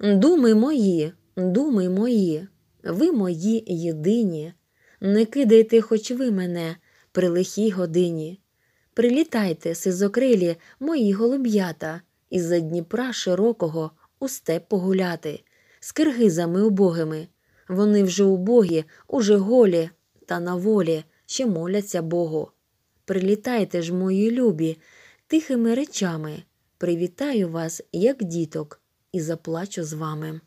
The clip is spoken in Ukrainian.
Думи мої, думи мої, ви мої єдині, не кидайте, хоч ви мене при лихій годині. Прилітайте, сизокрилі, мої голуб'ята, із за Дніпра широкого у степ погуляти, з киргизами убогими. Вони вже убогі, уже голі, та на волі ще моляться Богу. Прилітайте ж, мої любі, тихими речами. Привітаю вас, як діток і заплачу з вами.